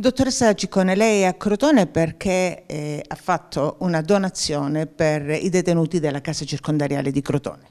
Dottoressa Ciccone, lei è a Crotone perché eh, ha fatto una donazione per i detenuti della casa circondariale di Crotone.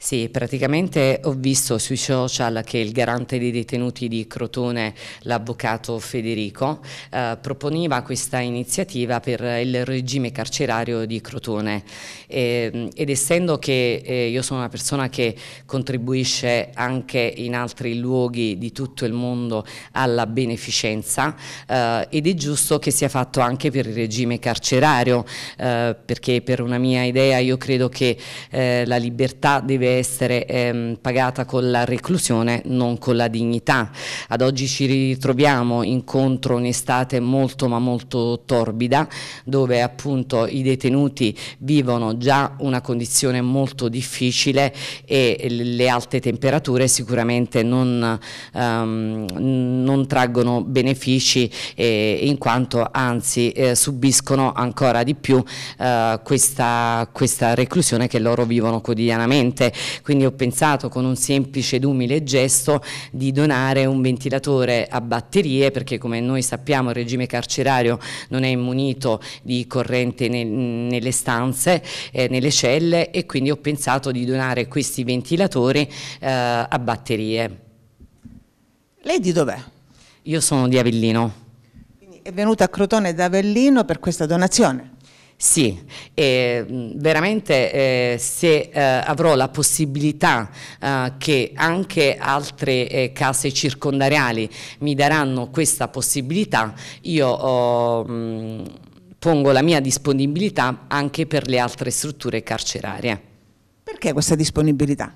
Sì, praticamente ho visto sui social che il garante dei detenuti di Crotone, l'avvocato Federico, eh, proponeva questa iniziativa per il regime carcerario di Crotone e, ehm, ed essendo che eh, io sono una persona che contribuisce anche in altri luoghi di tutto il mondo alla beneficenza eh, ed è giusto che sia fatto anche per il regime carcerario eh, perché per una mia idea io credo che eh, la libertà deve deve essere ehm, pagata con la reclusione, non con la dignità. Ad oggi ci ritroviamo incontro un'estate molto ma molto torbida, dove appunto i detenuti vivono già una condizione molto difficile e le alte temperature sicuramente non, ehm, non traggono benefici eh, in quanto anzi eh, subiscono ancora di più eh, questa, questa reclusione che loro vivono quotidianamente. Quindi ho pensato con un semplice ed umile gesto di donare un ventilatore a batterie perché come noi sappiamo il regime carcerario non è immunito di corrente nel, nelle stanze, eh, nelle celle e quindi ho pensato di donare questi ventilatori eh, a batterie. Lei di dov'è? Io sono di Avellino. Quindi è venuta a Crotone da Avellino per questa donazione? Sì, e mm, veramente eh, se eh, avrò la possibilità eh, che anche altre eh, case circondariali mi daranno questa possibilità, io oh, mh, mm, pongo la mia disponibilità anche per le altre strutture carcerarie. Perché questa disponibilità?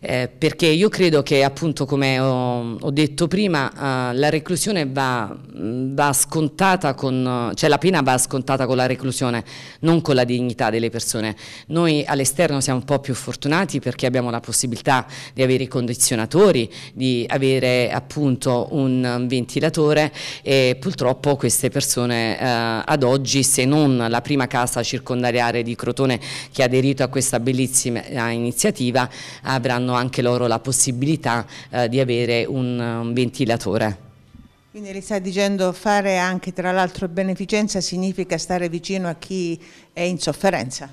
eh, perché io credo che appunto come ho, ho detto prima eh, la reclusione va, va, scontata con, cioè la pena va scontata con la reclusione, non con la dignità delle persone. Noi all'esterno siamo un po' più fortunati perché abbiamo la possibilità di avere i condizionatori, di avere appunto un ventilatore e purtroppo queste persone eh, ad oggi se non la prima casa circondariale di Crotone che ha aderito a questa bellissima eh, iniziativa avranno hanno anche loro la possibilità eh, di avere un, un ventilatore. Quindi le sta dicendo fare anche tra l'altro beneficenza significa stare vicino a chi è in sofferenza?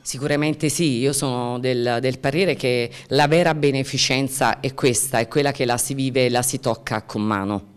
Sicuramente sì, io sono del, del, parere che la vera beneficenza è questa, è quella che la si vive e la si tocca con mano.